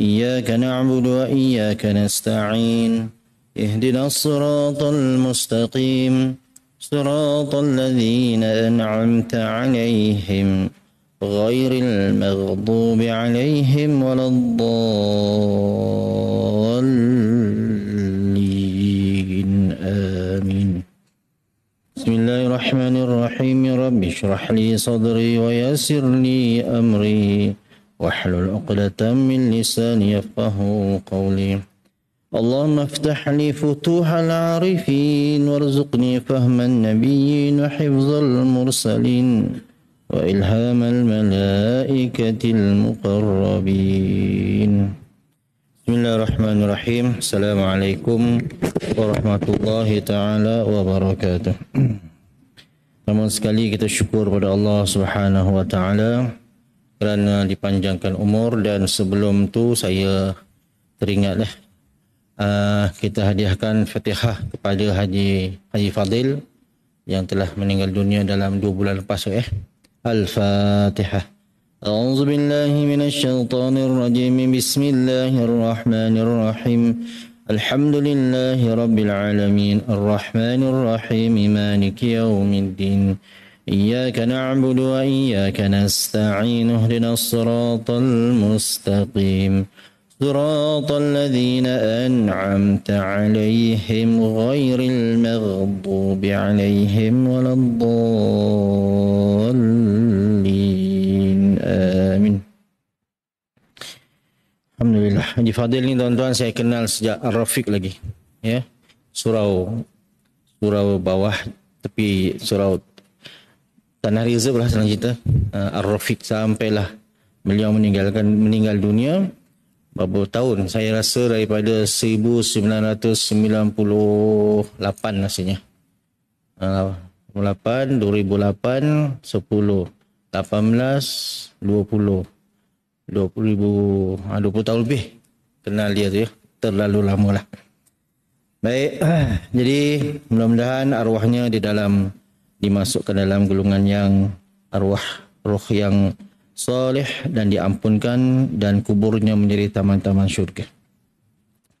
إياك نعبد وإياك نستعين اهدنا الصراط المستقيم صراط الذين أنعمت عليهم غير المغضوب عليهم ولا الضالين آمين بسم الله الرحمن الرحيم رب اشرح لي صدري ويسر لي أمري واحلل عقدة من لساني يفقه قولي اللهم افتح لي فتوح العارفين وارزقني فهم النبيين وحفظ المرسلين وإلهام الملائكة المقربين بسم الله الرحمن الرحيم السلام عليكم ورحمة الله تعالى وبركاته Namun sekali kita syukur pada Allah Subhanahu wa taala kerana dipanjangkan umur dan sebelum tu saya teringatlah uh, kita hadiahkan Fatihah kepada Haji Haji Fadil yang telah meninggal dunia dalam dua bulan lepas eh Al-Fatihah أعوذ بالله من الشيطان الرجيم بسم الله الرحمن إياك نعبد وإياك نستعين اهدنا الصراط المستقيم صراط الذين أنعمت عليهم غير المغضوب عليهم ولا الضالين آمين الحمد لله Fadil ini tuan-tuan saya kenal sejak Rafiq lagi ya surau surau bawah tepi surau Tanah Rizab lah senang cerita. Eh, Ar-Rafiq sampailah beliau meninggalkan meninggal dunia. Berapa tahun? Saya rasa daripada 1998 rasanya. 2008, 2008, 10, 18, 20. 20, 20 tahun lebih kenal dia tu ya. Terlalu lama lah. Baik, jadi mudah-mudahan arwahnya di dalam dimasukkan dalam golongan yang arwah roh yang soleh dan diampunkan dan kuburnya menjadi taman-taman syurga.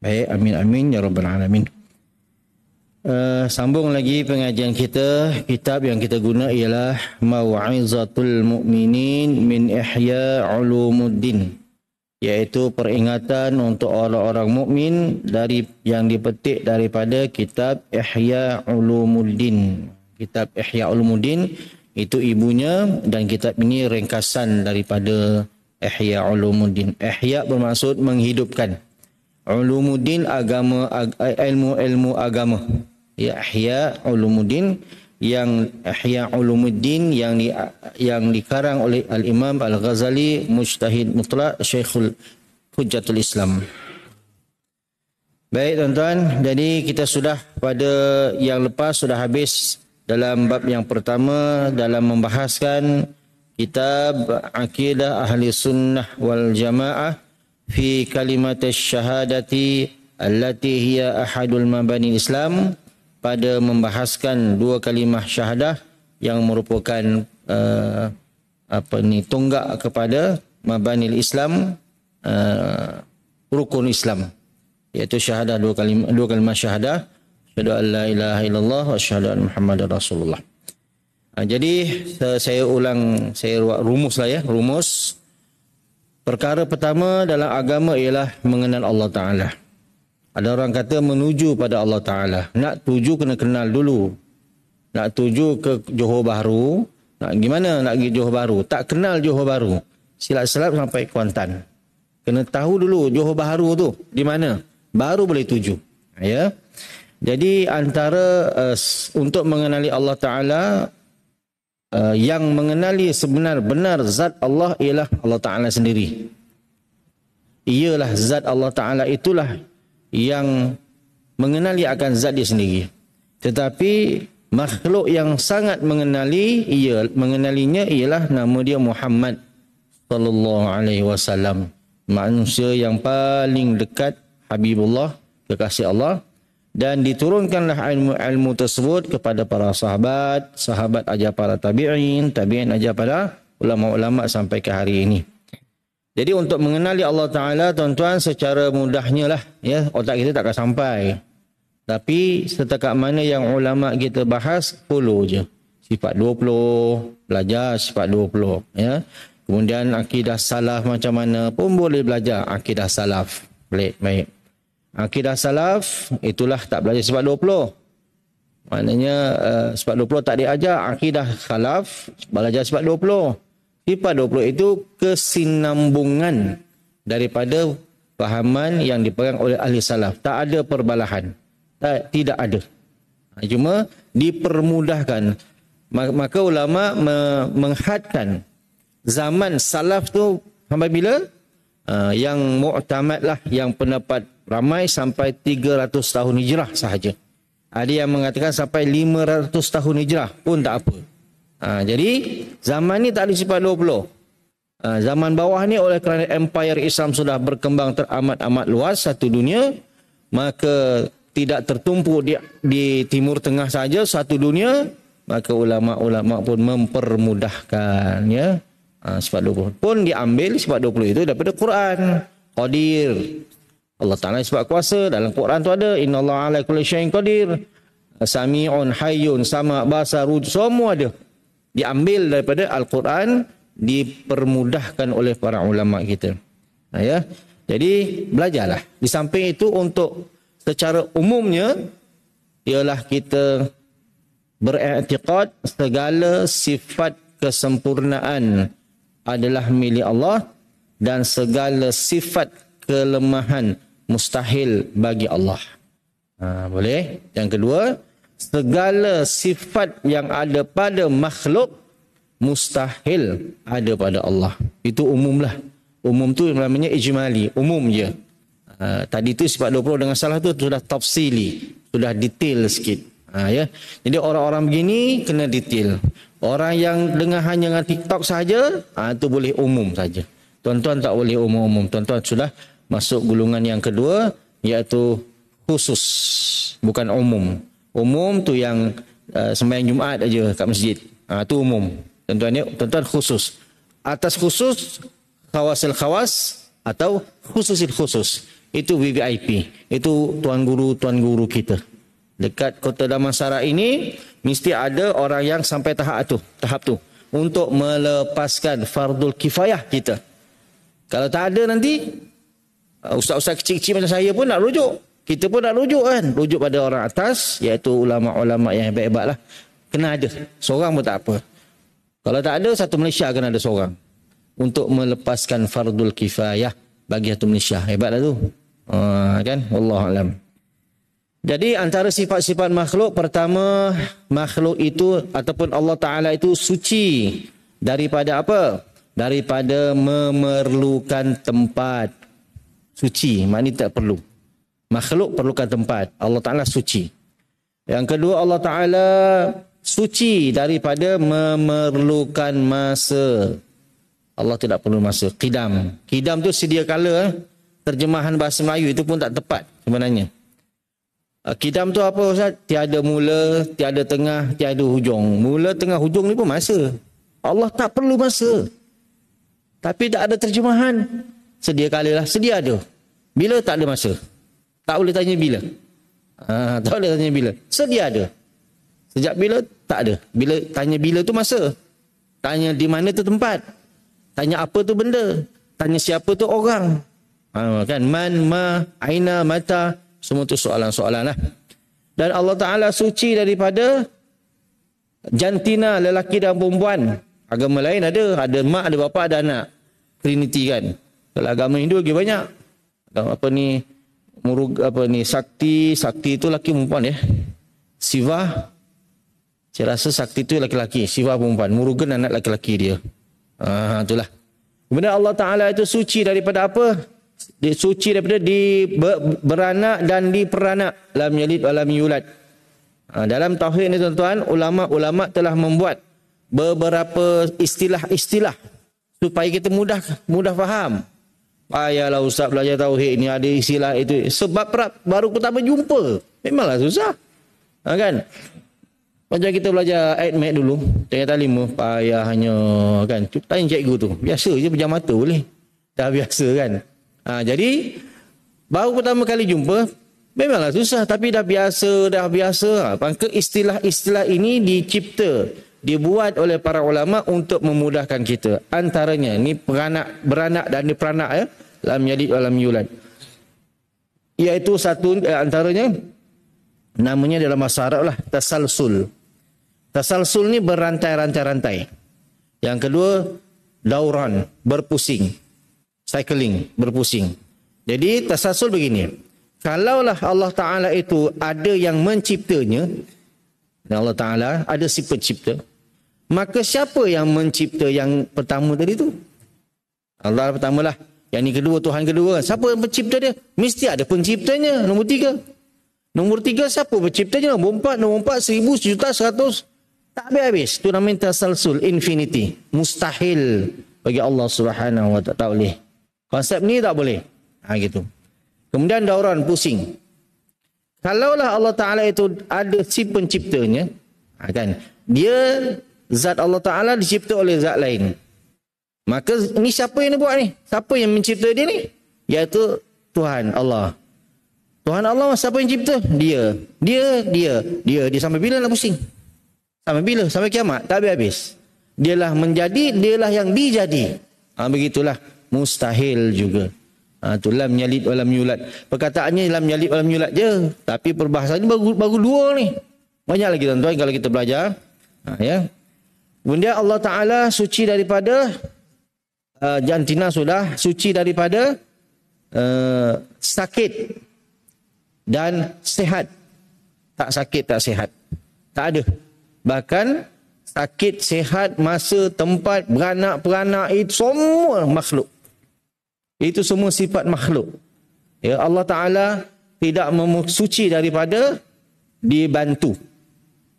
Baik, amin amin ya rabbal alamin. Uh, sambung lagi pengajian kita, kitab yang kita guna ialah Mau'izatul Mu'minin min Ihya Ulumuddin yaitu peringatan untuk orang-orang mukmin dari yang dipetik daripada kitab Ihya Ulumuddin kitab Ihya Ulumuddin itu ibunya dan kitab ini ringkasan daripada Ihya Ulumuddin. Ihya bermaksud menghidupkan. Ulumuddin agama ilmu-ilmu eh, agama. Ya Ihya Ulumuddin yang Ihya Ulumuddin yang di, yang dikarang oleh Al Imam Al Ghazali Mujtahid Mutlaq Syekhul Hujjatul Islam. Baik tuan-tuan, jadi kita sudah pada yang lepas sudah habis dalam bab yang pertama dalam membahaskan kitab akidah ahli sunnah wal jamaah fi kalimat syahadati allati hiya ahadul mabani islam pada membahaskan dua kalimah syahadah yang merupakan uh, apa ni tonggak kepada mabani islam uh, rukun islam iaitu syahadah dua kalimah dua kalimah syahadah Asyhadu an la ilaha illallah wa asyhadu anna Muhammadar Rasulullah. Ha, jadi saya ulang saya rumus lah ya, rumus. Perkara pertama dalam agama ialah mengenal Allah Taala. Ada orang kata menuju pada Allah Taala. Nak tuju kena kenal dulu. Nak tuju ke Johor Bahru, nak gimana nak pergi Johor Bahru? Tak kenal Johor Bahru. Silap-silap sampai Kuantan. Kena tahu dulu Johor Bahru tu di mana. Baru boleh tuju. Ya. Jadi antara uh, untuk mengenali Allah Taala uh, yang mengenali sebenar-benar zat Allah ialah Allah Taala sendiri. Iyalah zat Allah Taala itulah yang mengenali akan zat dia sendiri. Tetapi makhluk yang sangat mengenali ia mengenalinya ialah nama dia Muhammad sallallahu alaihi wasallam. Manusia yang paling dekat Habibullah kekasih Allah dan diturunkanlah ilmu ilmu tersebut kepada para sahabat sahabat aja para tabiin tabiin aja pada ulama-ulama sampai ke hari ini jadi untuk mengenali Allah taala tuan-tuan secara mudahnya lah ya otak kita takkan sampai tapi setakat mana yang ulama kita bahas 10 je sifat 20 belajar sifat 20 ya kemudian akidah salaf macam mana pun boleh belajar akidah salaf baik baik akidah salaf itulah tak belajar sebab 20. Maknanya uh, sebab 20 tak diajar akidah salaf belajar sebab 20. Sifat 20 itu kesinambungan daripada fahaman yang dipegang oleh ahli salaf. Tak ada perbalahan. Tak, tidak ada. Ha, cuma dipermudahkan. Maka ulama menghadkan zaman salaf tu sampai bila? Ah, yang mu'tamad lah yang pendapat ramai sampai 300 tahun hijrah sahaja. Ada ah, yang mengatakan sampai 500 tahun hijrah pun tak apa. Ha, jadi zaman ni tak ada sifat 20. Ha, zaman bawah ni oleh kerana empire Islam sudah berkembang teramat-amat luas satu dunia, maka tidak tertumpu di, di timur tengah saja satu dunia, maka ulama-ulama pun mempermudahkan ya. Ha, sifat 20 pun diambil sifat 20 itu daripada Quran. Qadir. Allah Ta'ala sifat kuasa. Dalam Quran tu ada. Inna Allah ala kulli syaih Qadir. Sami'un, Hayyun, Sama, Basa, Rujud. Semua ada. Diambil daripada Al-Quran. Dipermudahkan oleh para ulama kita. Ha, ya? Jadi, belajarlah. Di samping itu untuk secara umumnya, ialah kita beriktikad segala sifat kesempurnaan adalah milik Allah dan segala sifat kelemahan mustahil bagi Allah. Ha, boleh? Yang kedua, segala sifat yang ada pada makhluk mustahil ada pada Allah. Itu umumlah. Umum tu namanya ijmali, umum je. Ha, tadi tu sifat 20 dengan salah tu sudah tafsili, sudah detail sikit. Ha, ya. Jadi orang-orang begini kena detail. Orang yang dengar hanya dengan TikTok saja, ha, itu boleh umum saja. Tuan-tuan tak boleh umum-umum. Tuan-tuan sudah masuk gulungan yang kedua iaitu khusus bukan umum. Umum tu yang uh, sembahyang Jumaat aja kat masjid. Ha, tu umum. Tuan-tuan ya, tuan-tuan khusus. Atas khusus khawasil khawas atau khususil khusus. Itu VIP. Itu tuan guru-tuan guru kita dekat kota Damansara ini mesti ada orang yang sampai tahap tu tahap tu untuk melepaskan fardul kifayah kita kalau tak ada nanti uh, ustaz-ustaz kecil-kecil macam saya pun nak rujuk kita pun nak rujuk kan rujuk pada orang atas iaitu ulama-ulama yang hebat-hebat lah kena ada seorang pun tak apa kalau tak ada satu Malaysia kena ada seorang untuk melepaskan fardul kifayah bagi satu Malaysia hebatlah tu uh, kan Allah Alam jadi antara sifat-sifat makhluk pertama makhluk itu ataupun Allah Taala itu suci daripada apa? Daripada memerlukan tempat. Suci, makni tak perlu. Makhluk perlukan tempat. Allah Taala suci. Yang kedua Allah Taala suci daripada memerlukan masa. Allah tidak perlu masa. Kidam. Kidam tu sedia kala. Eh? Terjemahan bahasa Melayu itu pun tak tepat sebenarnya. Ah, Kidam tu apa Ustaz? Tiada mula, tiada tengah, tiada hujung. Mula, tengah, hujung ni pun masa. Allah tak perlu masa. Tapi tak ada terjemahan. Sedia kalilah. Sedia ada. Bila tak ada masa. Tak boleh tanya bila. Ha, tak boleh tanya bila. Sedia ada. Sejak bila? Tak ada. Bila tanya bila tu masa. Tanya di mana tu tempat. Tanya apa tu benda. Tanya siapa tu orang. Ha, kan? Man, ma, aina, Mata. Semua itu soalan-soalan lah. Dan Allah Ta'ala suci daripada jantina lelaki dan perempuan. Agama lain ada. Ada mak, ada bapa, ada anak. Trinity kan. Kalau agama Hindu lagi banyak. Agama apa ni? Murug, apa ni? Sakti. Sakti itu lelaki perempuan ya. Siva. Saya rasa sakti itu lelaki-lelaki. Siva perempuan. Murugan anak lelaki-lelaki dia. Ah, itulah. Kemudian Allah Ta'ala itu suci daripada apa? suci daripada di beranak dan diperanak dalam yalid walam yulad. Ha, dalam tauhid ni tuan-tuan, ulama-ulama telah membuat beberapa istilah-istilah supaya kita mudah mudah faham. Payahlah ustaz belajar tauhid ni ada istilah itu sebab baru pertama jumpa. Memanglah susah. Ha, kan? Macam kita belajar ayat mat dulu, ternyata lima, payahnya kan. Tanya cikgu tu, biasa je pejam mata boleh. Dah biasa kan. Ha, jadi baru pertama kali jumpa memanglah susah tapi dah biasa dah biasa pangka ha, istilah-istilah ini dicipta dibuat oleh para ulama untuk memudahkan kita antaranya ni peranak beranak dan diperanak ya lam yalid lam yulad iaitu satu eh, antaranya namanya dalam bahasa Arab lah tasalsul tasalsul ni berantai-rantai-rantai yang kedua dauran berpusing cycling, berpusing. Jadi tasasul begini. Kalaulah Allah Ta'ala itu ada yang menciptanya, dan Allah Ta'ala ada si pencipta, maka siapa yang mencipta yang pertama tadi tu? Allah pertama lah. Yang ni kedua, Tuhan kedua. Siapa yang pencipta dia? Mesti ada penciptanya. Nombor tiga. Nombor tiga siapa penciptanya? Nombor empat, nombor empat, seribu, sejuta, seratus. Tak habis-habis. Itu namanya tasalsul infinity. Mustahil bagi Allah subhanahu wa ta'ala. Konsep ni tak boleh. Ha, gitu. Kemudian dauran pusing. Kalaulah Allah Ta'ala itu ada si penciptanya, ha, kan? dia zat Allah Ta'ala dicipta oleh zat lain. Maka ni siapa yang dia buat ni? Siapa yang mencipta dia ni? Iaitu Tuhan Allah. Tuhan Allah siapa yang cipta? Dia. Dia, dia, dia. Dia sampai bila nak pusing? Sampai bila? Sampai kiamat? Tak habis-habis. Dialah menjadi, dialah yang dijadi. Ha, begitulah mustahil juga. Ha, tu lam nyalid walam yulat. Perkataannya lam nyalid walam yulat je. Tapi perbahasan ini baru, baru dua ni. Banyak lagi tuan-tuan kalau kita belajar. Ha, ya. Kemudian Allah Ta'ala suci daripada uh, jantina sudah. Suci daripada uh, sakit dan sehat. Tak sakit, tak sehat. Tak ada. Bahkan sakit, sehat, masa, tempat, beranak-peranak, itu semua makhluk. Itu semua sifat makhluk. Ya Allah Taala tidak memuksuci daripada dibantu.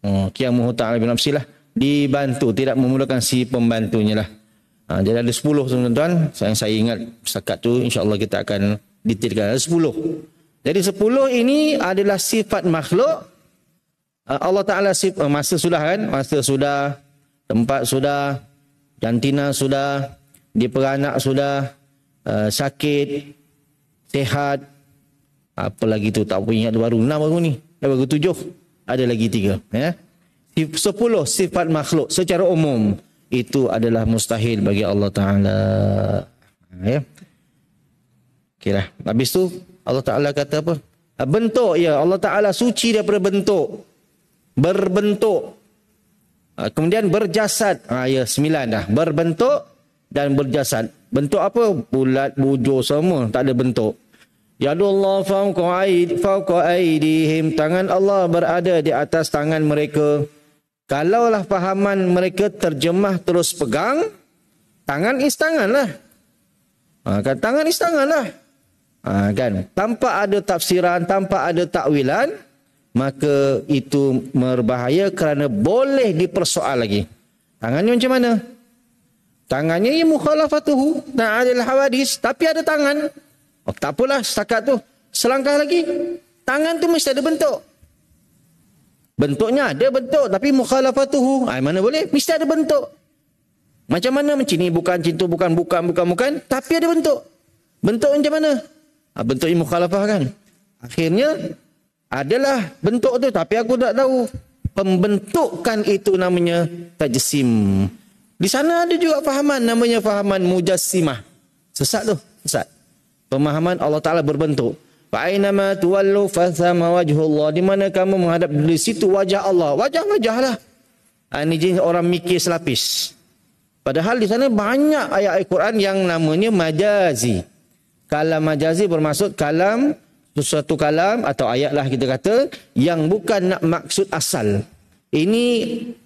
Oh, Kiam Muhu Ta'ala bin Nafsi lah. Dibantu. Tidak memulakan si pembantunya lah. Ha, jadi ada sepuluh tuan-tuan. Saya, saya ingat sekat tu insya Allah kita akan detailkan. Ada sepuluh. Jadi sepuluh ini adalah sifat makhluk. Ha, Allah Ta'ala sifat, ha, masa sudah kan? Masa sudah. Tempat sudah. Jantina sudah. Diperanak sudah. Eh, sakit, sehat, apa lagi tu tak ingat baru enam baru ni. Dah baru tujuh. Ada lagi tiga. Ya. Sepuluh sifat makhluk secara umum itu adalah mustahil bagi Allah Ta'ala. Ya. Okay lah. Habis tu Allah Ta'ala kata apa? Bentuk ya Allah Ta'ala suci daripada bentuk. Berbentuk. Eh, kemudian berjasad. Ha, ya sembilan dah. Berbentuk dan berjasad. Bentuk apa? Bulat, bujur semua. Tak ada bentuk. Ya Allah fauqa aid fauqa aidihim tangan Allah berada di atas tangan mereka. Kalaulah fahaman mereka terjemah terus pegang tangan istanganlah. Ha, kan tangan istanganlah. Ha, kan tanpa ada tafsiran, tanpa ada takwilan maka itu merbahaya kerana boleh dipersoal lagi. Tangannya macam mana? Tangannya ia mukhalafatuhu dan adil hawadis. Tapi ada tangan. Oh, tak apalah setakat tu. Selangkah lagi. Tangan tu mesti ada bentuk. Bentuknya ada bentuk. Tapi mukhalafatuhu. Ay, ah, mana boleh? Mesti ada bentuk. Macam mana macam ni? Bukan cintu, bukan, bukan, bukan, bukan. Tapi ada bentuk. Bentuk macam mana? Ha, bentuk mukhalafah kan? Akhirnya, adalah bentuk tu. Tapi aku tak tahu. Pembentukan itu namanya tajsim. Tajsim. Di sana ada juga fahaman namanya fahaman mujassimah. Sesat tu, sesat. Pemahaman Allah Taala berbentuk. Fa ainama tuwallu fa thama wajhullah. Di mana kamu menghadap di situ wajah Allah. Wajah-wajahlah. Ini ah, jenis orang mikir selapis. Padahal di sana banyak ayat Al-Quran yang namanya majazi. Kalam majazi bermaksud kalam, sesuatu kalam atau ayat lah kita kata, yang bukan nak maksud asal. Ini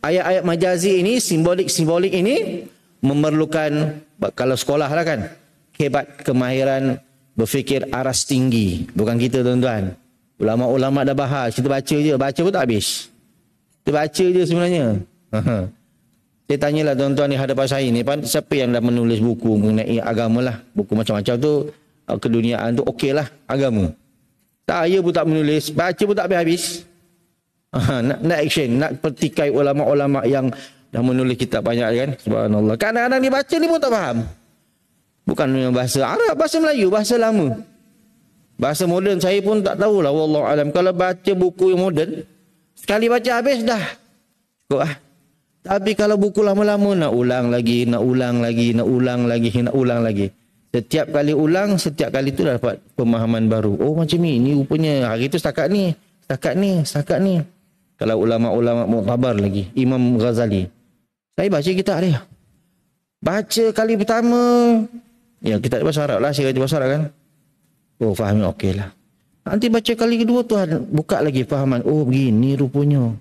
ayat-ayat majazi ini, simbolik-simbolik ini memerlukan kalau sekolah lah kan, hebat kemahiran berfikir aras tinggi. Bukan kita tuan-tuan. Ulama-ulama dah bahas, kita baca je, baca pun tak habis. Kita baca je sebenarnya. Saya tanyalah tuan-tuan di hadapan saya ni, siapa yang dah menulis buku mengenai agama lah. Buku macam-macam tu, uh, keduniaan tu okey lah agama. Saya pun tak menulis, baca pun tak habis-habis nak, nak action, nak pertikai ulama-ulama yang dah menulis kitab banyak kan? Subhanallah. Kadang-kadang ni baca ni pun tak faham. Bukan bahasa Arab, bahasa Melayu, bahasa lama. Bahasa moden saya pun tak tahulah wallahu alam. Kalau baca buku yang moden, sekali baca habis dah. Cukup ah. Tapi kalau buku lama-lama nak ulang lagi, nak ulang lagi, nak ulang lagi, nak ulang lagi. Setiap kali ulang, setiap kali tu dapat pemahaman baru. Oh macam ni, ni rupanya hari tu setakat ni, setakat ni, setakat ni. Setakat ni. Kalau ulama-ulama mu'tabar lagi. Imam Ghazali. Saya baca kitab dia. Baca kali pertama. Ya, kita ada bahasa Arab lah. Saya kata bahasa Arab kan. Oh, faham. Okey lah. Nanti baca kali kedua Tuhan buka lagi fahaman. Oh, begini rupanya.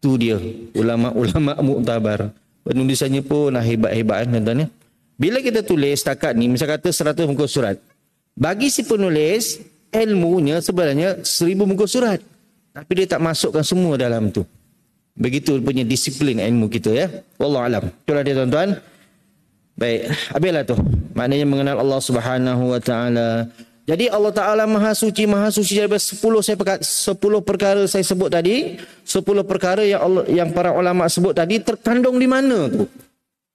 Tu dia. Ulama-ulama muktabar, Penulisannya pun lah hebat-hebat kan tuan-tuan ya. Bila kita tulis takat ni, misal kata seratus muka surat. Bagi si penulis, ilmunya sebenarnya seribu muka surat. Tapi dia tak masukkan semua dalam tu. Begitu punya disiplin ilmu kita ya. Wallah alam. Itulah dia tuan-tuan. Baik, habislah tu. Maknanya mengenal Allah Subhanahu wa taala. Jadi Allah Taala Maha Suci, Maha Suci Jadi sepuluh saya peka, sepuluh perkara saya sebut tadi, sepuluh perkara yang Allah, yang para ulama sebut tadi terkandung di mana tu?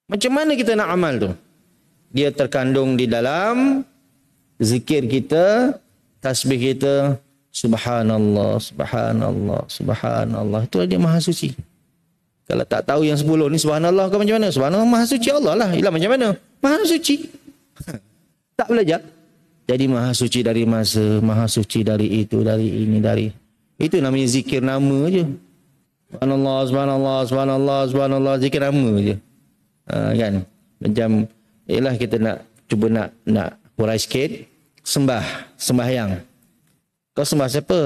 Macam mana kita nak amal tu? Dia terkandung di dalam zikir kita, tasbih kita, Subhanallah, subhanallah, subhanallah. Itulah dia maha suci. Kalau tak tahu yang sepuluh ni subhanallah ke macam mana? Subhanallah maha suci Allah lah. Ialah macam mana? Maha suci. tak belajar. Jadi maha suci dari masa, maha suci dari itu, dari ini, dari... Itu namanya zikir nama je. Subhanallah, subhanallah, subhanallah, subhanallah, zikir nama je. Ha, kan? Macam, ialah kita nak cuba nak nak kurai sikit. Sembah, sembahyang. yang kau sembah siapa?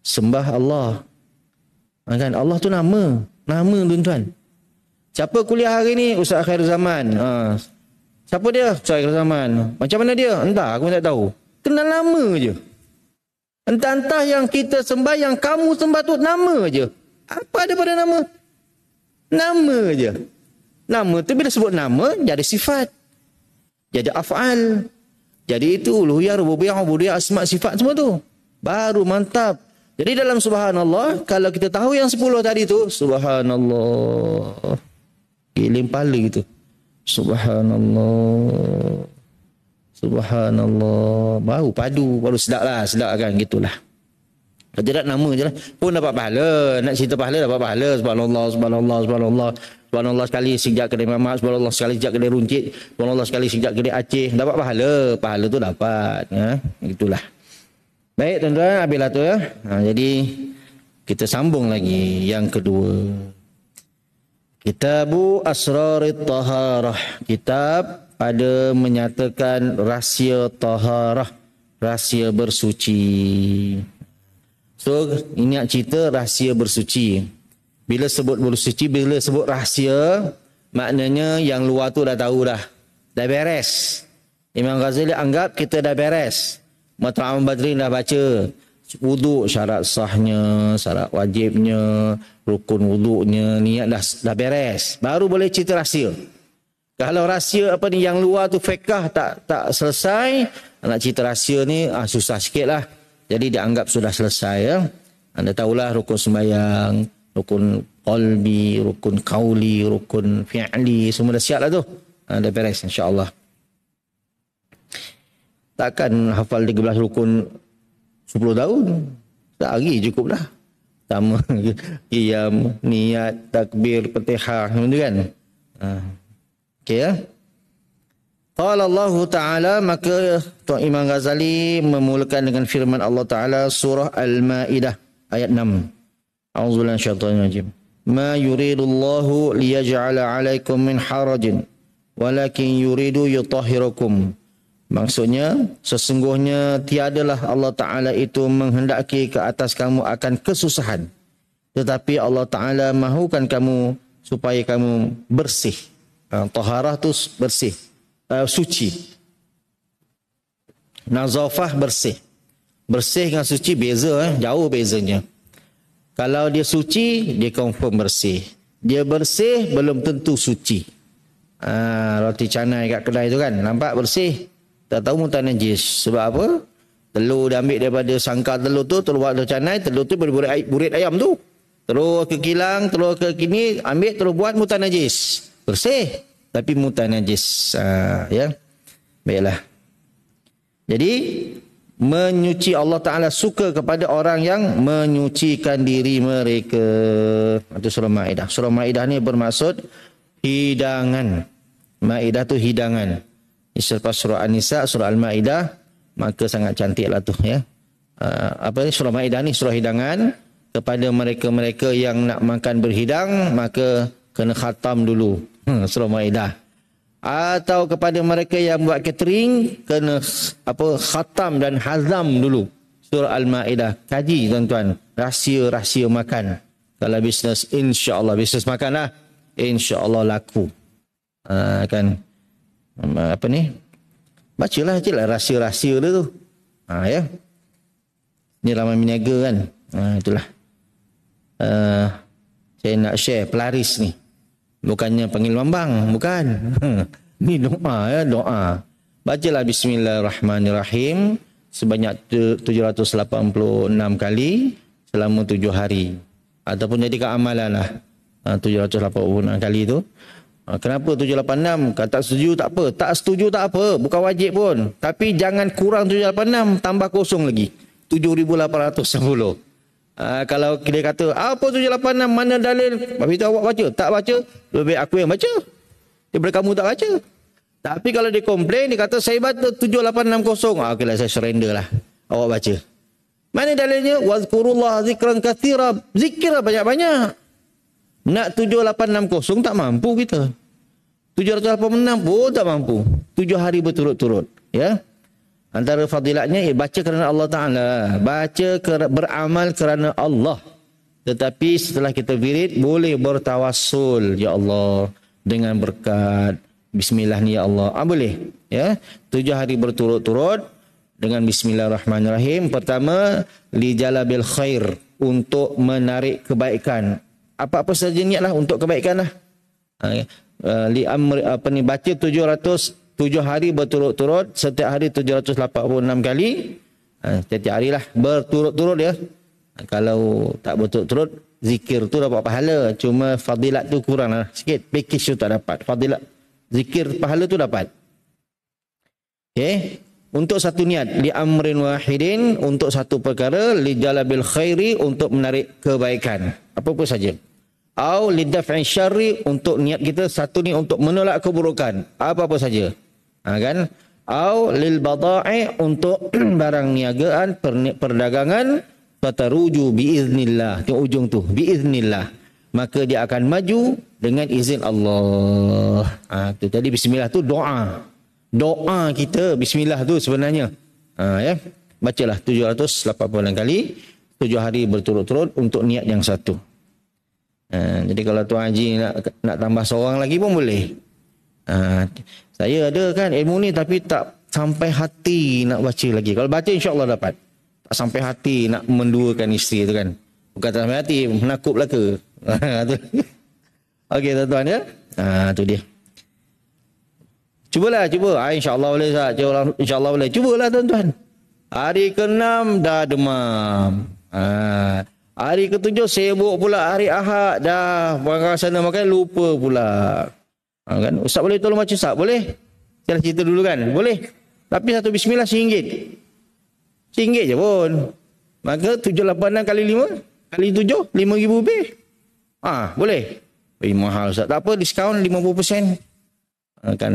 Sembah Allah. Ha, kan? Allah tu nama. Nama tuan-tuan. Siapa kuliah hari ni? Ustaz Akhir Zaman. Ha. Siapa dia? Ustaz Akhir Zaman. Macam mana dia? Entah. Aku tak tahu. Kenal nama je. Entah-entah yang kita sembah, yang kamu sembah tu nama je. Apa ada pada nama? Nama je. Nama tu bila sebut nama, jadi sifat. Jadi af'al. Jadi itu uluhiyah, rububiyah, ubudiyah, asma, sifat semua tu. Baru mantap. Jadi dalam subhanallah, kalau kita tahu yang sepuluh tadi tu, subhanallah. Giling pali gitu. Subhanallah. Subhanallah. Baru padu, baru sedap lah, sedap kan, gitulah. Kalau tidak nama je lah. Pun dapat pahala. Nak cerita pahala, dapat pahala. subhanallah, subhanallah. subhanallah. Subhanallah sekali sejak kedai mamak, subhanallah sekali sejak kedai runcit, subhanallah sekali sejak kedai Aceh. Dapat pahala, pahala tu dapat. Ya, itulah. Baik tuan-tuan, habislah tu ya. Ha, jadi, kita sambung lagi yang kedua. Kitabu Asrar Taharah. Kitab ada menyatakan rahsia taharah. Rahsia bersuci. So, ini nak cerita rahsia bersuci. Rahsia bersuci. Bila sebut bulu suci, bila sebut rahsia, maknanya yang luar tu dah tahu dah. Dah beres. Imam Ghazali anggap kita dah beres. Matra'am Badrin dah baca. Wuduk syarat sahnya, syarat wajibnya, rukun wuduknya, niat dah, dah beres. Baru boleh cerita rahsia. Kalau rahsia apa ni yang luar tu fekah tak tak selesai, nak cerita rahsia ni ah, susah sikit lah. Jadi dianggap sudah selesai ya. Anda tahulah rukun sembahyang, hmm rukun qalbi, rukun kauli, rukun fi'li, semua dah siap lah tu. Ha, dah beres insyaAllah. Takkan hafal 13 rukun 10 tahun. Tak hari cukup dah. Pertama, iam, niat, takbir, petihah, macam tu kan? Ha. Okay ya? Qala Allah Ta'ala maka Tuan Imam Ghazali memulakan dengan firman Allah Ta'ala surah Al-Ma'idah ayat 6. أعوذ بالله من الشيطان الرجيم ما يريد الله ليجعل عليكم من حرج ولكن يريد يطهركم Maksudnya, sesungguhnya tiadalah Allah Ta'ala itu menghendaki ke atas kamu akan kesusahan. Tetapi Allah Ta'ala mahukan kamu supaya kamu bersih. Ha, taharah itu bersih. Uh, suci. Nazafah bersih. Bersih dengan suci beza. Eh? Jauh bezanya. Kalau dia suci, dia confirm bersih. Dia bersih, belum tentu suci. Ha, roti canai kat kedai tu kan, nampak bersih. Tak tahu muntah najis. Sebab apa? Telur dia ambil daripada sangkar telur tu, telur buat canai, telur tu berburit ay- burit ayam tu. Telur ke kilang, telur ke kini, ambil telur buat muntah najis. Bersih. Tapi muntah najis. Ha, ya? Baiklah. Jadi, menyuci Allah Taala suka kepada orang yang menyucikan diri mereka. Itu surah Maidah. Surah Maidah ni bermaksud hidangan. Maidah tu hidangan. Selepas surah An-Nisa, surah Al-Maidah maka sangat cantik lah tu ya. Ah, apa ni surah Maidah ni surah hidangan kepada mereka-mereka yang nak makan berhidang maka kena khatam dulu. Hmm, surah Maidah atau kepada mereka yang buat catering kena apa khatam dan hazam dulu surah al-maidah kaji tuan-tuan rahsia-rahsia makan kalau bisnes insya-Allah bisnes makanlah insya-Allah laku akan ha, uh, hmm, apa ni bacalah je lah rahsia-rahsia dia tu ha ya ni ramai meniaga kan ha, itulah uh, saya nak share pelaris ni Bukannya panggil mambang, bukan. Ini doa ya, doa. Bacalah bismillahirrahmanirrahim sebanyak 786 kali selama 7 hari. Ataupun jadikan amalan lah. 786 ha, kali tu. Ha, kenapa 786? Kata setuju tak apa. Tak setuju tak apa. Bukan wajib pun. Tapi jangan kurang 786. Tambah kosong lagi. 7810. Uh, kalau dia kata apa tu 86 mana dalil bagi tahu awak baca tak baca lebih aku yang baca daripada kamu tak baca tapi kalau dia komplain dia kata saya baca 7860 ah okeylah saya surrender lah awak baca mana dalilnya wazkurullah zikran kathira zikir banyak-banyak nak kosong tak mampu kita 786 pun tak mampu Tujuh hari berturut-turut ya yeah? Antara fadilatnya ialah eh, baca kerana Allah Ta'ala. Baca ker- beramal kerana Allah. Tetapi setelah kita wirid, boleh bertawassul. Ya Allah. Dengan berkat. Bismillah ni Ya Allah. Ah, boleh. Ya? Tujuh hari berturut-turut. Dengan Bismillahirrahmanirrahim. Pertama, li jalabil khair. Untuk menarik kebaikan. Apa-apa saja niatlah untuk kebaikan lah. Ha, li amri, apa ni, baca tujuh hari berturut-turut setiap hari 786 kali ha, setiap hari lah berturut-turut ya ha, kalau tak berturut-turut zikir tu dapat pahala cuma fadilat tu kurang lah sikit package tu tak dapat fadilat zikir pahala tu dapat Okay. Untuk satu niat li amrin wahidin untuk satu perkara li jalabil khairi untuk menarik kebaikan. Apa pun saja. Au li daf'i syarri untuk niat kita satu ni untuk menolak keburukan. Apa-apa saja ha, kan au lil bada'i untuk barang niagaan per, perdagangan fataruju bi idznillah di ujung tu bi maka dia akan maju dengan izin Allah. Ha, tu tadi bismillah tu doa. Doa kita bismillah tu sebenarnya. Ha, ya. Bacalah 789 kali. 7 hari berturut-turut untuk niat yang satu. Ha, jadi kalau Tuan Haji nak, nak tambah seorang lagi pun boleh. Ha, saya ada kan ilmu ni tapi tak sampai hati nak baca lagi. Kalau baca insya-Allah dapat. Tak sampai hati nak menduakan isteri tu kan. Bukan tak sampai hati, menakutlah ke. Okey tuan-tuan ya. Ha tu dia. Cubalah, cuba. Ha, insyaAllah boleh, Ustaz. Cuba, InsyaAllah boleh. lah tuan-tuan. Hari ke-6, dah demam. Ha. Hari ke-7, sibuk pula. Hari Ahad, dah. Bangga sana makan, lupa pula. Ha, kan? Ustaz boleh tolong baca Ustaz? Boleh? Saya dah cerita dulu kan? Boleh? Tapi satu bismillah RM1. RM1 je pun. Maka 786 kali lima kali tujuh lima ribu lebih. Ha, boleh? Eh, mahal Ustaz. Tak apa, diskaun puluh Ha, kan?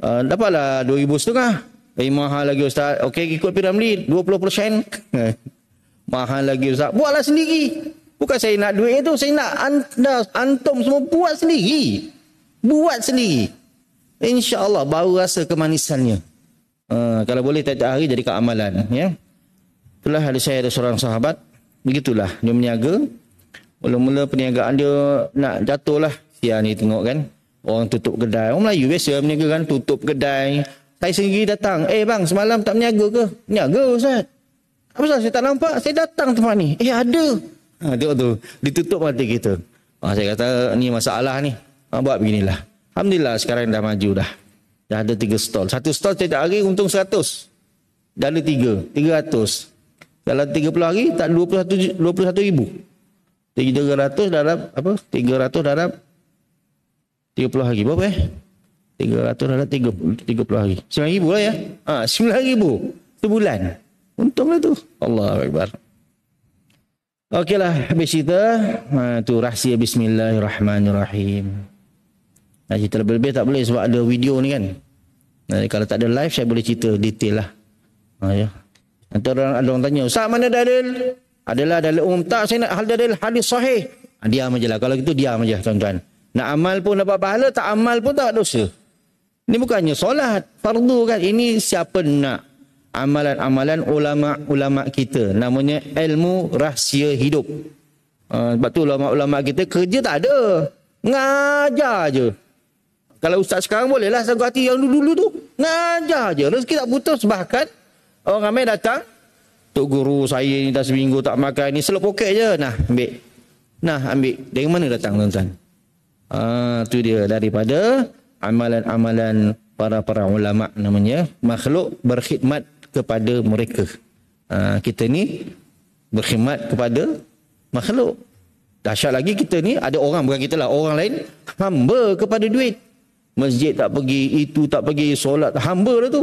Uh, dapatlah dua ribu setengah. Eh, mahal lagi Ustaz. Okey, ikut dua puluh 20%. mahal lagi Ustaz. Buatlah sendiri. Bukan saya nak duit itu, saya nak antum semua buat sendiri. Buat sendiri. InsyaAllah baru rasa kemanisannya. Uh, kalau boleh tiap hari jadi keamalan. Ya. Itulah hari saya ada seorang sahabat. Begitulah dia meniaga. Mula-mula perniagaan dia nak jatuh lah. Sia ni tengok kan. Orang tutup kedai. Orang Melayu biasa meniaga kan. Tutup kedai. Saya sendiri datang. Eh bang semalam tak meniaga ke? Meniaga Ustaz. Apa sahaja, saya tak nampak? Saya datang tempat ni. Eh ada. Ha, tengok tu. Ditutup mati kita. Ha, saya kata ni masalah ni ha, buat beginilah. Alhamdulillah sekarang dah maju dah. Dah ada tiga stall. Satu stall setiap hari untung seratus. Dah ada tiga. Tiga ratus. Dalam tiga puluh hari tak dua puluh satu, dua puluh satu ribu. Tiga ratus dalam apa? Tiga ratus dalam tiga puluh hari. Berapa eh? Tiga ratus dalam tiga, tiga puluh hari. Sembilan ribu lah ya. Ha, sembilan ribu. Sebulan. Untunglah tu. Allah Akbar. Okeylah habis cerita. Ha, rahsia bismillahirrahmanirrahim. Nak cerita lebih-lebih tak boleh sebab ada video ni kan. Nah, kalau tak ada live saya boleh cerita detail lah. Ha, ya. Nanti orang ada orang tanya, Ustaz mana dalil? Adalah dalil umum oh, tak saya nak hal dalil hadis sahih. Ha, diam aje lah. Kalau gitu diam aje tuan-tuan. Nak amal pun dapat pahala, tak amal pun tak dosa. Ini bukannya solat fardu kan. Ini siapa nak amalan-amalan ulama-ulama kita. Namanya ilmu rahsia hidup. Uh, sebab tu ulama-ulama kita kerja tak ada. Ngajar je. Kalau ustaz sekarang bolehlah sanggup hati yang dulu-dulu tu. Ngajar aja, Rezeki tak putus. Bahkan orang ramai datang. Tok guru saya ni dah seminggu tak makan ni. Selok poket je. Nah, ambil. Nah, ambil. Dari mana datang tuan-tuan? Ah, tu dia. Daripada amalan-amalan para-para ulama' namanya. Makhluk berkhidmat kepada mereka. Ah, kita ni berkhidmat kepada makhluk. Dahsyat lagi kita ni ada orang bukan kita lah orang lain hamba kepada duit. Masjid tak pergi, itu tak pergi, solat hamba dah tu.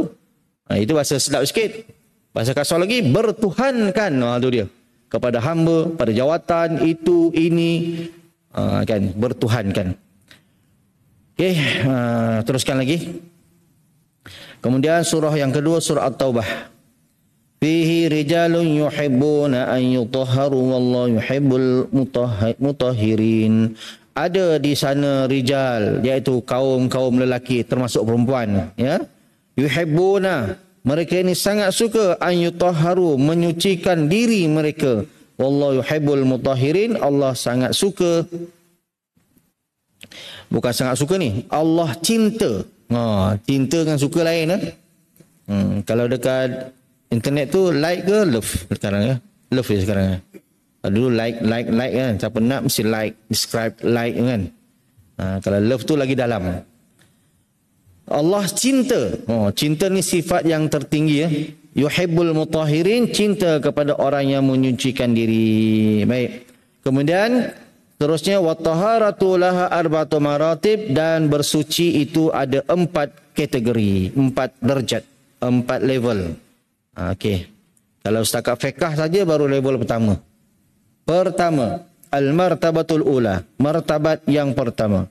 Ha, itu bahasa sedap sikit. Bahasa kasar lagi, bertuhankan. Ha, tu dia. Kepada hamba, pada jawatan, itu, ini. Ha, kan, bertuhankan. Okey, ha, teruskan lagi. Kemudian surah yang kedua, surah At-Tawbah. Fihi rijalun yuhibbuna an yutahharu wallahu yuhibbul mutahhirin ada di sana rijal iaitu kaum-kaum lelaki termasuk perempuan ya yuhibbuna mereka ini sangat suka an yutahharu menyucikan diri mereka wallahu yuhibbul mutahhirin Allah sangat suka bukan sangat suka ni Allah cinta ha cinta dengan suka lain eh hmm kalau dekat internet tu like ke love sekarang ya love ya sekarang ya Dulu like, like, like kan. Siapa nak mesti like, describe, like kan. Ha, kalau love tu lagi dalam. Allah cinta. Oh, cinta ni sifat yang tertinggi ya. Yuhibbul mutahirin cinta kepada orang yang menyucikan diri. Baik. Kemudian terusnya wa taharatu laha arba'atu maratib dan bersuci itu ada empat kategori, empat derajat, empat level. Ha, Okey. Kalau setakat fiqh saja baru level pertama. Pertama, al-martabatul ula, martabat yang pertama.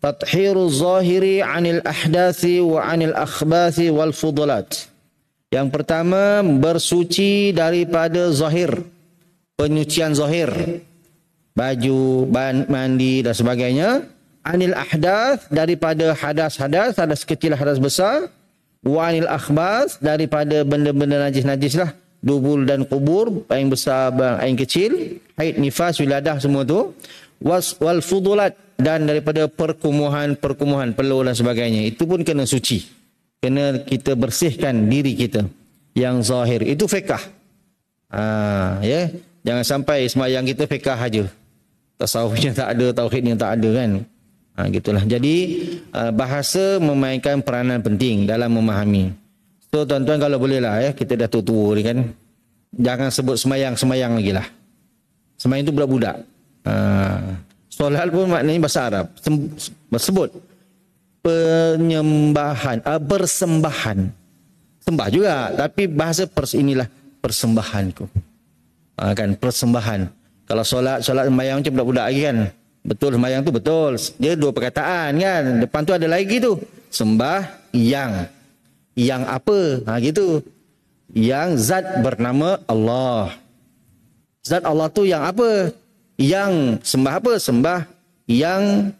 Tathiru zahiri anil ahdasi wa anil akhbasi wal fudulat. Yang pertama, bersuci daripada zahir. Penyucian zahir. Baju, ban, mandi dan sebagainya. Anil ahdas daripada hadas-hadas, hadas kecil, hadas besar. Wa anil akhbas daripada benda-benda najis-najis lah dubul dan kubur, aing besar, aing kecil, haid, nifas, wiladah semua tu, was wal fudulat dan daripada perkumuhan-perkumuhan peluh dan sebagainya. Itu pun kena suci. Kena kita bersihkan diri kita yang zahir. Itu fekah. Ha, ya. Yeah? Jangan sampai semayang kita fekah aja. Tasawufnya tak ada, tauhidnya tak ada kan. Ha, gitulah. Jadi eh, bahasa memainkan peranan penting dalam memahami. So tuan-tuan kalau boleh lah eh, kita dah tua-tua ni kan. Jangan sebut semayang-semayang lagi lah. Semayang tu budak-budak. Uh, solat pun maknanya bahasa Arab. Sebut. Penyembahan. Uh, bersembahan. Sembah juga. Tapi bahasa pers inilah persembahanku. Uh, ha, kan persembahan. Kalau solat, solat semayang macam budak-budak lagi kan. Betul semayang tu betul. Dia dua perkataan kan. Depan tu ada lagi tu. Sembah yang yang apa? Ha gitu. Yang zat bernama Allah. Zat Allah tu yang apa? Yang sembah apa? Sembah yang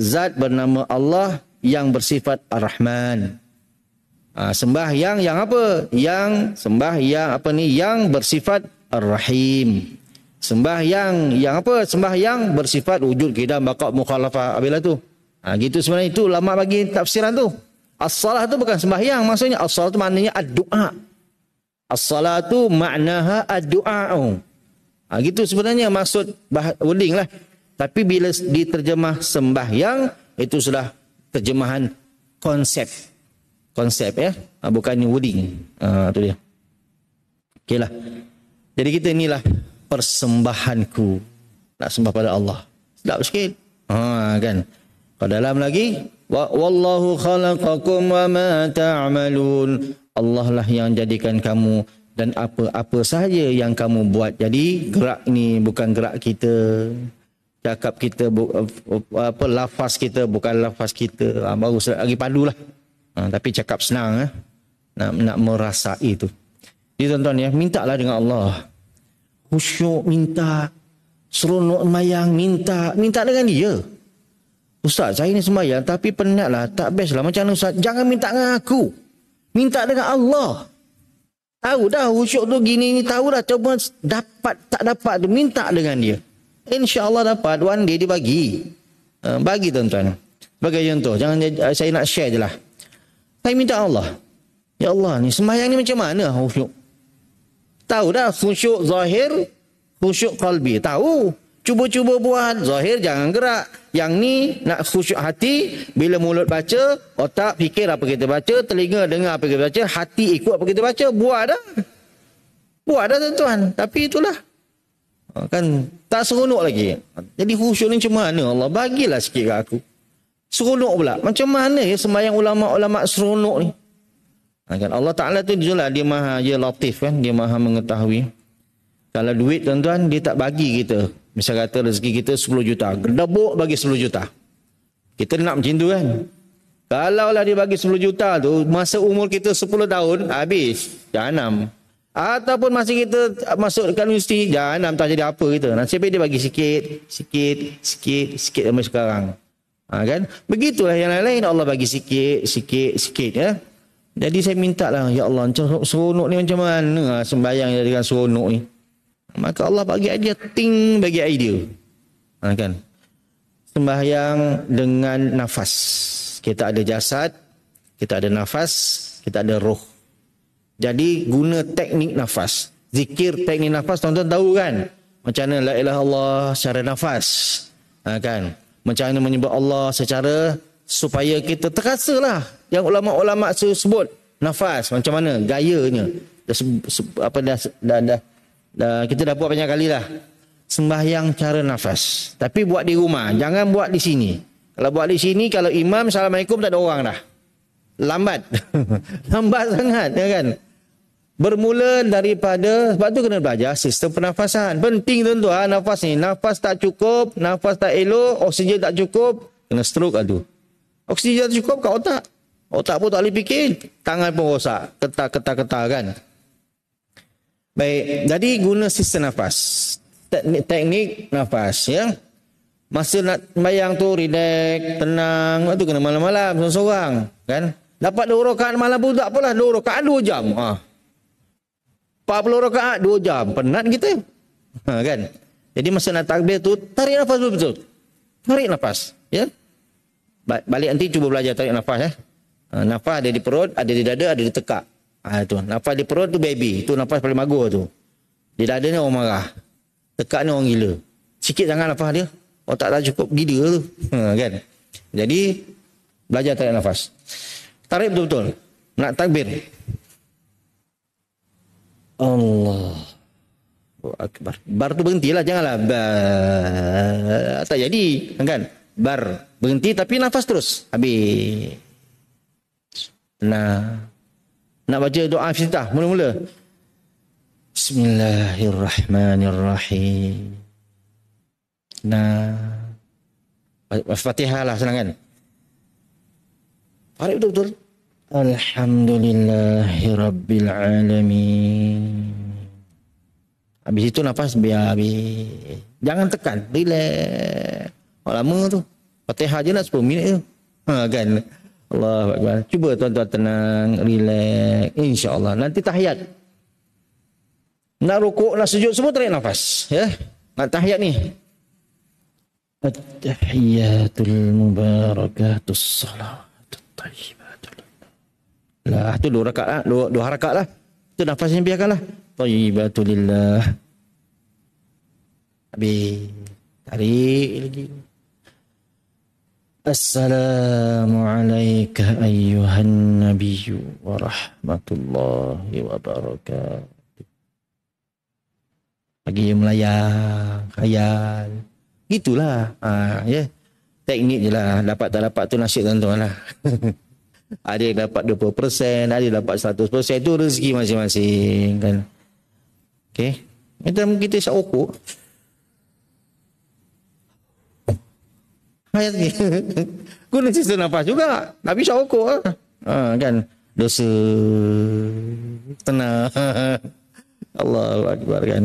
zat bernama Allah yang bersifat Ar-Rahman. Ha, sembah yang yang apa? Yang sembah yang apa ni? Yang bersifat Ar-Rahim. Sembah yang yang apa? Sembah yang bersifat wujud kidam baqa mukhalafah. Apa lah tu? Ha, gitu sebenarnya itu lama bagi tafsiran tu. As-salah itu bukan sembahyang. Maksudnya as-salah itu maknanya ad-du'a. As-salah itu maknaha ad-du'a'u. Ha, gitu sebenarnya maksud bah- wording lah. Tapi bila diterjemah sembahyang, itu sudah terjemahan konsep. Konsep ya. Ha, bukannya wording. Ha, itu dia. Okey lah. Jadi kita inilah persembahanku. Nak sembah pada Allah. Sedap sikit. Ha, kan. Kan. Padahal lagi wallahu khalaqakum wa ma ta'malun. Allah lah yang jadikan kamu dan apa-apa sahaja yang kamu buat. Jadi gerak ni bukan gerak kita. Cakap kita apa lafaz kita bukan lafaz kita. Ha, baru lagi padulah. Ha, tapi cakap senang eh. Nak nak merasai itu. Jadi tuan-tuan ya, mintalah dengan Allah. Khusyuk minta, seronok mayang minta, minta dengan dia. Ustaz, saya ni sembahyang tapi penatlah. Tak best lah. Macam mana Ustaz? Jangan minta dengan aku. Minta dengan Allah. Tahu dah usyuk tu gini ni. Tahu dah. cuba dapat tak dapat tu. Minta dengan dia. Insya Allah dapat. One day dia bagi. Ha, bagi tuan-tuan. Bagi contoh. Jangan eh, saya nak share je lah. Saya minta Allah. Ya Allah ni sembahyang ni macam mana usyuk? Tahu dah usyuk zahir, usyuk kalbi. Tahu. Cuba-cuba buat. Zahir jangan gerak. Yang ni nak khusyuk hati. Bila mulut baca, otak fikir apa kita baca. Telinga dengar apa kita baca. Hati ikut apa kita baca. Buat dah. Buat dah tuan-tuan. Tapi itulah. Ha, kan tak seronok lagi. Ha, jadi khusyuk ni macam mana Allah? Bagilah sikit ke aku. Seronok pula. Macam mana ya semayang ulama-ulama seronok ni? Ha, kan Allah Ta'ala tu dia lah. Dia maha dia latif kan. Dia maha mengetahui. Kalau duit tuan-tuan, dia tak bagi kita. Misal kata rezeki kita 10 juta. Gedebuk bagi 10 juta. Kita nak macam tu kan? Kalaulah dia bagi 10 juta tu, masa umur kita 10 tahun, habis. Jahanam. Ataupun masa kita masukkan universiti, jahanam tak jadi apa kita. Nasib baik dia bagi sikit, sikit, sikit, sikit sampai sekarang. Ha, kan? Begitulah yang lain-lain Allah bagi sikit, sikit, sikit. Ya? Jadi saya minta lah, Ya Allah, seronok ni macam mana ha, Sembayang yang dengan seronok ni. Maka Allah bagi idea, ting bagi idea. Ha, kan? Sembahyang dengan nafas. Kita ada jasad, kita ada nafas, kita ada roh. Jadi guna teknik nafas. Zikir teknik nafas, tuan-tuan tahu kan? Macam mana la ilaha Allah secara nafas. Ha, kan? Macam mana menyebut Allah secara supaya kita terasa lah. Yang ulama-ulama sebut nafas macam mana gayanya. Dah, apa dah, dah, dah, dah Dah, kita dah buat banyak kali lah. Sembahyang cara nafas. Tapi buat di rumah. Jangan buat di sini. Kalau buat di sini, kalau imam, Assalamualaikum tak ada orang dah. Lambat. Lambat sangat. Ya kan? Bermula daripada, sebab tu kena belajar sistem pernafasan. Penting tuan ha, ah, nafas ni. Nafas tak cukup, nafas tak elok, oksigen tak cukup, kena stroke lah tu. Oksigen tak cukup kat otak. Otak pun tak boleh fikir, tangan pun rosak. Ketar-ketar-ketar kan. Baik, jadi guna sistem nafas. Teknik, teknik nafas ya. Masa nak bayang tu relax, tenang, waktu kena malam-malam seorang-seorang, kan? Dapat dua rakaat malam pun tak apalah, dua rakaat dua jam. Ah, ha. 40 rakaat dua jam, penat kita. Ha, kan? Jadi masa nak takbir tu tarik nafas betul-betul. Tarik nafas, ya. Balik nanti cuba belajar tarik nafas ya. Ha, nafas ada di perut, ada di dada, ada di tekak. Ah ha, tu, nafas di perut tu baby, tu nafas paling bagus tu. Dia dah ada ni orang marah. Tekak ni orang gila. Sikit sangat nafas dia. Otak oh, tak cukup gila tu. Ha, kan? Jadi belajar tarik nafas. Tarik betul-betul. Nak takbir. Allah. Oh, akbar. Bar tu berhenti lah janganlah. Bar. Tak jadi, kan? Bar berhenti tapi nafas terus. Habis. Nah. Nak baca doa fitah mula-mula. Bismillahirrahmanirrahim. Nah. Fatihah lah senang kan? Farid betul-betul. Alhamdulillahirrabbilalamin. Habis itu nafas biar habis. Jangan tekan. Relax. Oh, lama tu. Fatihah je nak lah, 10 minit tu. Ha, kan? Kan? Allah Akbar. Cuba tuan-tuan tenang, relax. InsyaAllah. Nanti tahiyat. Nak rukuk, nak sujud, semua tarik nafas. Ya? Nak tahiyat ni. At-tahiyyatul mubarakatus salatul tayyibatul. Lah, tu dua rakat lah. Dua, dua harakat lah. Tu nafas yang biarkan lah. Tayyibatulillah. Habis. Tarik lagi. السلام عليك أيها النبي ورحمة الله وبركاته Pagi yang melayang, khayal. Itulah. Ha, ya. Teknik je lah. Dapat tak dapat tu nasib tuan-tuan lah. ada yang dapat 20%, ada yang dapat 100%. Itu rezeki masing-masing. Kan? Okay. Kita, kita syokok. Hayat ni. Guna sistem nafas juga. Tapi bisa okok ah. Ha, kan? Dosa. Tenang. Allah Akbar kan?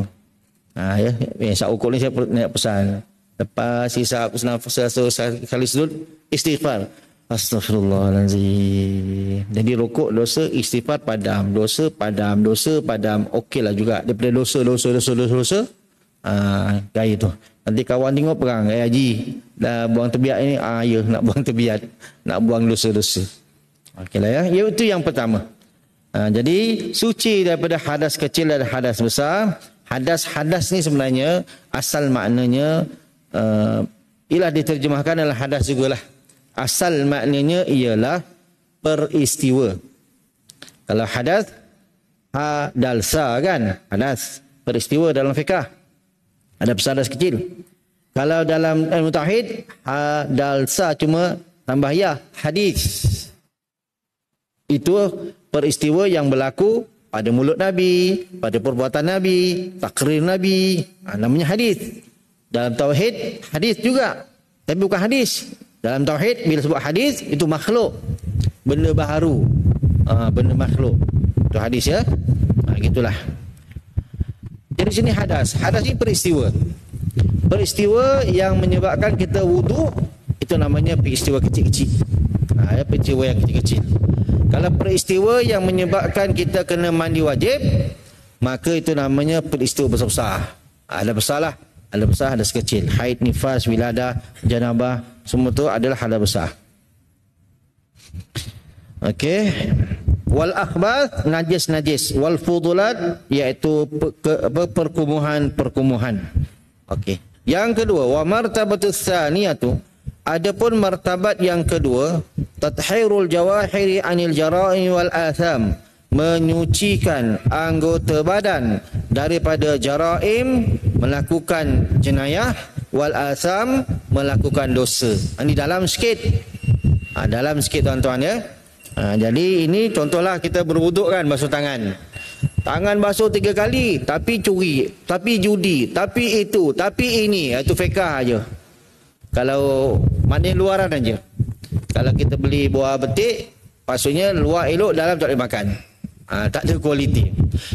Ha, ya. Eh, syok okok ni saya perlu nak pesan. Lepas isap nafas rasa kali sudut, istighfar. Astaghfirullahaladzim. Jadi rokok dosa istighfar padam. Dosa padam. Dosa padam. Okeylah juga. Daripada dosa, dosa, dosa, dosa, dosa. Uh, gaya tu. Nanti kawan tengok perang Eh Haji Dah buang tebiat ini. Ah ya nak buang tebiat Nak buang dosa-dosa Okey lah ya. ya Itu yang pertama ha, Jadi Suci daripada hadas kecil dan hadas besar Hadas-hadas ni sebenarnya Asal maknanya uh, Ialah diterjemahkan adalah hadas juga lah. Asal maknanya ialah Peristiwa Kalau hadas Hadalsa kan Hadas Peristiwa dalam fiqah ada besar pesaras kecil. Kalau dalam ilmu tauhid hadalsa cuma tambah ya hadis. Itu peristiwa yang berlaku pada mulut Nabi, pada perbuatan Nabi, takrir Nabi, ha, namanya hadis. Dalam tauhid hadis juga, tapi bukan hadis. Dalam tauhid bila sebut hadis itu makhluk. Benda baharu. Ha, benda makhluk. Itu hadis ya. Ha, gitulah. Jadi sini hadas. Hadas ini peristiwa. Peristiwa yang menyebabkan kita wudu itu namanya peristiwa kecil-kecil. Ha, ya, peristiwa yang kecil-kecil. Kalau peristiwa yang menyebabkan kita kena mandi wajib, maka itu namanya peristiwa besar-besar. Ha, ada besarlah. Ada besar, ada sekecil. Haid, nifas, wiladah, janabah, semua itu adalah hal besar. Okey wal akhbath najis najis wal fudulat iaitu perkumuhan-perkumuhan okey yang kedua wa martabatus saniyatu adapun martabat yang kedua tathairul jawahiri anil jara'i wal atham menyucikan anggota badan daripada jaraim melakukan jenayah wal asam melakukan dosa ini dalam sikit ha, dalam sikit tuan-tuan ya Ha, jadi ini contohlah kita berwuduk kan basuh tangan. Tangan basuh tiga kali tapi curi, tapi judi, tapi itu, tapi ini. Ha, itu fekah aja. Kalau mana luaran aja. Kalau kita beli buah betik, maksudnya luar elok dalam tak boleh makan ha, Tak ada kualiti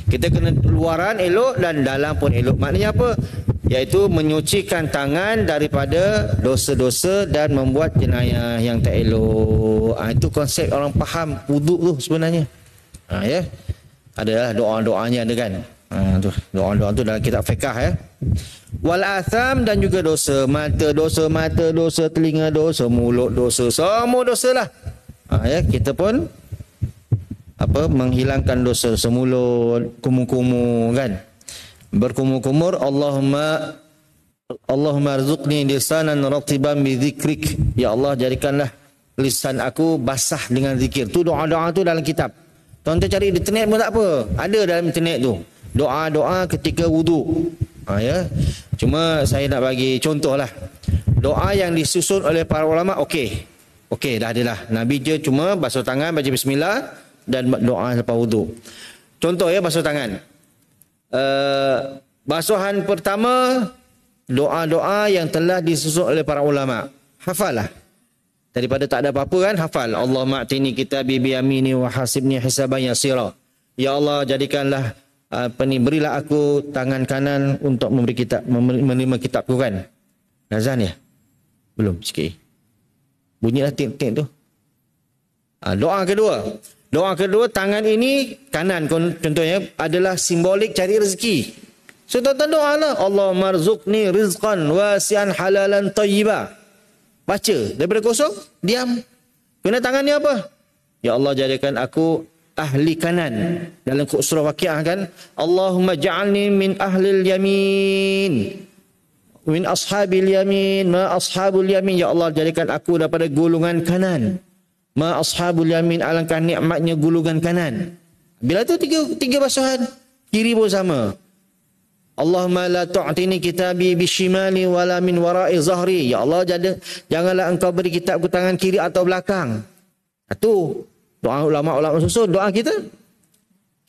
Kita kena luaran elok dan dalam pun elok Maknanya apa? Iaitu menyucikan tangan daripada dosa-dosa Dan membuat jenayah yang tak elok ha, Itu konsep orang faham Uduk tu sebenarnya ha, ya? Adalah doa-doanya ada kan? Ha, doa-doa tu dalam kitab fiqah ya. Wal asam dan juga dosa mata, dosa mata, dosa telinga, dosa mulut, dosa semua dosa lah. Ha, ya, kita pun apa menghilangkan dosa semula kumu-kumu kan berkumur-kumur Allahumma Allahumma rizqni lisanan ratiban bi dzikrik ya Allah jadikanlah lisan aku basah dengan zikir tu doa-doa tu dalam kitab tuan-tuan cari di internet pun tak apa ada dalam internet tu doa-doa ketika wudu ha, ya cuma saya nak bagi contoh lah doa yang disusun oleh para ulama okey okey dah adalah nabi je cuma basuh tangan baca bismillah dan doa selepas wuduk. Contoh ya basuh tangan. Uh, basuhan pertama doa-doa yang telah disusun oleh para ulama. Hafalah. Daripada tak ada apa-apa kan hafal. Allah ma'tini kita bibi amini wa hasibni hisaban yasira. Ya Allah jadikanlah eh, apa ni berilah aku tangan kanan untuk memberi kita menerima kitabku kan. Nazan ya. Belum sikit. Bunyilah tik tik tu. Ha, doa kedua. Doa kedua, tangan ini kanan contohnya adalah simbolik cari rezeki. So tuan-tuan doa lah. Allah marzukni rizqan wasian halalan tayyiba. Baca. Daripada kosong, diam. Guna tangan ni apa? Ya Allah jadikan aku ahli kanan. Dalam surah wakiah kan. Allahumma ja'alni min ahli yamin. Min ashabil yamin. Ma ashabul yamin. Ya Allah jadikan aku daripada gulungan kanan. Ma ashabul yamin alangkah nikmatnya gulungan kanan. Bila tu tiga tiga basuhan kiri pun sama. Allahumma la tu'tini kitabi bi shimali wala min wara'i zahri. Ya Allah jadi, janganlah engkau beri kitabku tangan kiri atau belakang. Itu ha, doa ulama-ulama susun doa kita.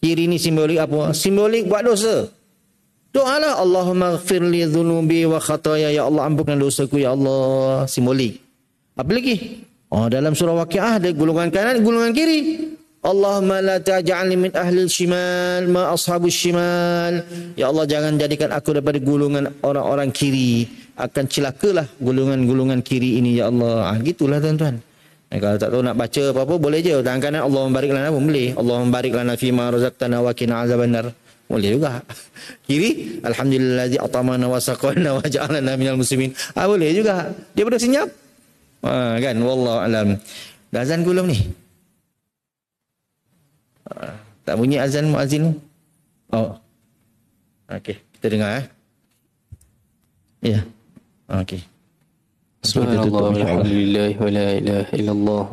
Kiri ni simbolik apa? Simbolik buat dosa. Doa lah Allahumma gfirli dhunubi wa khataya ya Allah ampunkan dosaku ya Allah. Simbolik. Apa lagi? Oh, dalam surah Waqiah ada gulungan kanan, gulungan kiri. Allahumma la taj'al min ahli shimal ma ashabu shimal. Ya Allah jangan jadikan aku daripada gulungan orang-orang kiri. Akan celakalah gulungan-gulungan kiri ini ya Allah. Ah gitulah tuan-tuan. Eh, kalau tak tahu nak baca apa-apa boleh je tangan kanan Allahumma barik lana pun boleh. Allahumma barik lana fi ma razaqtana wa qina azabannar. Boleh juga. Kiri, alhamdulillah di atamana wa saqana wa ja'alana minal muslimin. Ah boleh juga. Dia pada senyap. Ha, kan wallahu alam. Dah azan ke belum ni? Ha, tak bunyi azan muazin tu? Oh. Okey, kita dengar eh. Ya. Okey. Subhanallah wa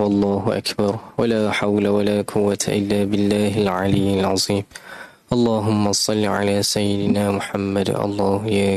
wallahu akbar wa la hawla quwwata illa billahi al-aliyyil Allahumma salli ala sayyidina Muhammad. Allahu ya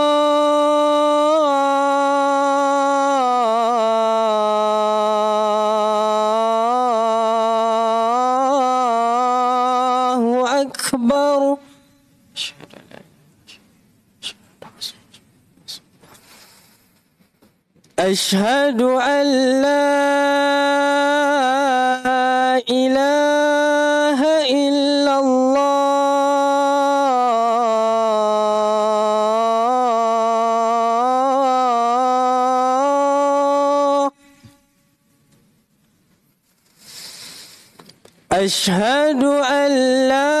أشهد ان لا اله الا الله اشهد ان لا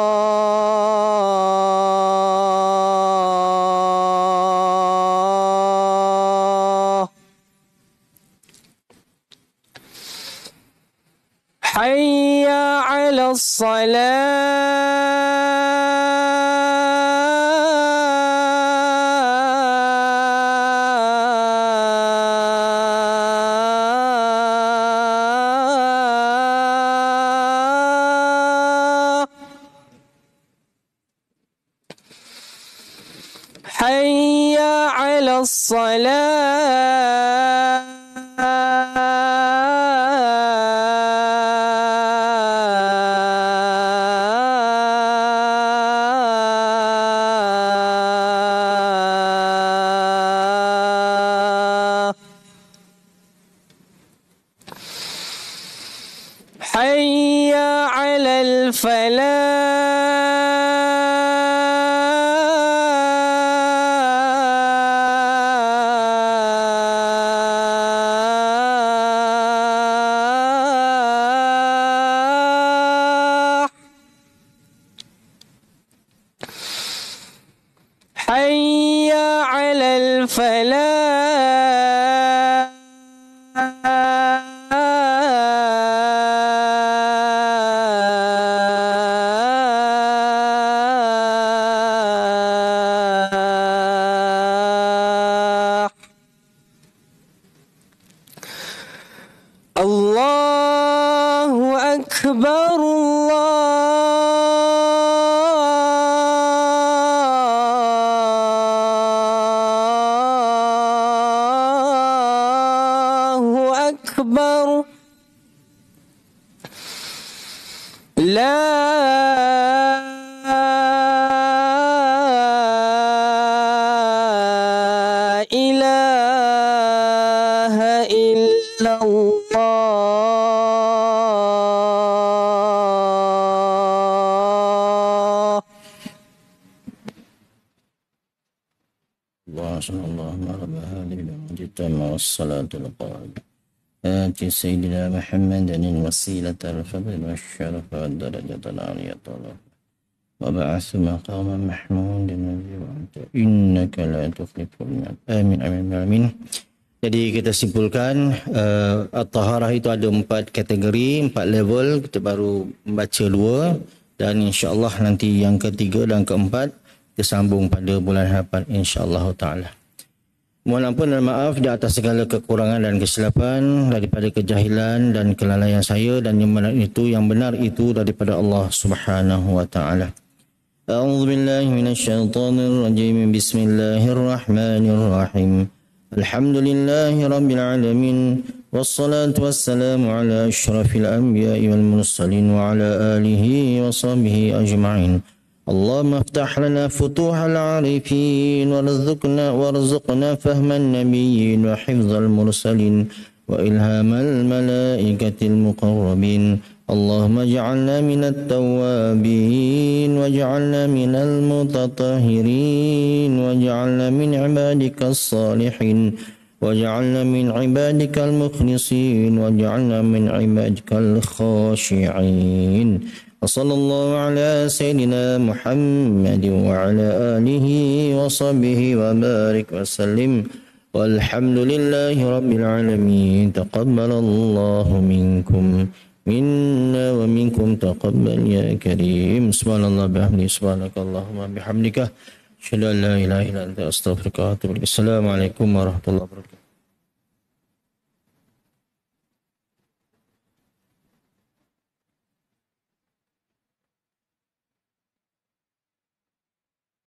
الصلاة فلا Muhammad dan Fadil سيدنا محمد الوسيلة الفضل والشرف والدرجة العليا طلب وبعث مقاما محمود النبي وأنت إنك لا تخلف الميعاد Amin amin amin. Jadi kita simpulkan uh, At-Taharah itu ada empat kategori, empat level. Kita baru membaca dua dan insyaAllah nanti yang ketiga dan keempat kita sambung pada bulan hadapan insyaAllah ta'ala. Mohon ampun dan maaf di atas segala kekurangan dan kesilapan daripada kejahilan dan kelalaian saya dan yang benar itu yang benar itu daripada Allah Subhanahu wa taala. A'udzu billahi minasyaitonir rajim. Bismillahirrahmanirrahim. Alhamdulillahirabbil alamin. Wassalatu wassalamu ala asyrafil anbiya'i wal mursalin wa ala alihi wa sahbihi ajma'in. اللهم افتح لنا فتوح العارفين وارزقنا وارزقنا فهم النبيين وحفظ المرسلين وإلهام الملائكة المقربين اللهم اجعلنا من التوابين واجعلنا من المتطهرين واجعلنا من عبادك الصالحين واجعلنا من عبادك المخلصين واجعلنا من عبادك الخاشعين وصلى الله على سيدنا محمد وعلى آله وصحبه وبارك وسلم والحمد لله رب العالمين تقبل الله منكم منا ومنكم تقبل يا كريم سبحان الله بحمده سبحانك اللهم بحمدك أشهد أن لا إله إلا أنت أستغفرك وأتوب إليك السلام عليكم ورحمة الله وبركاته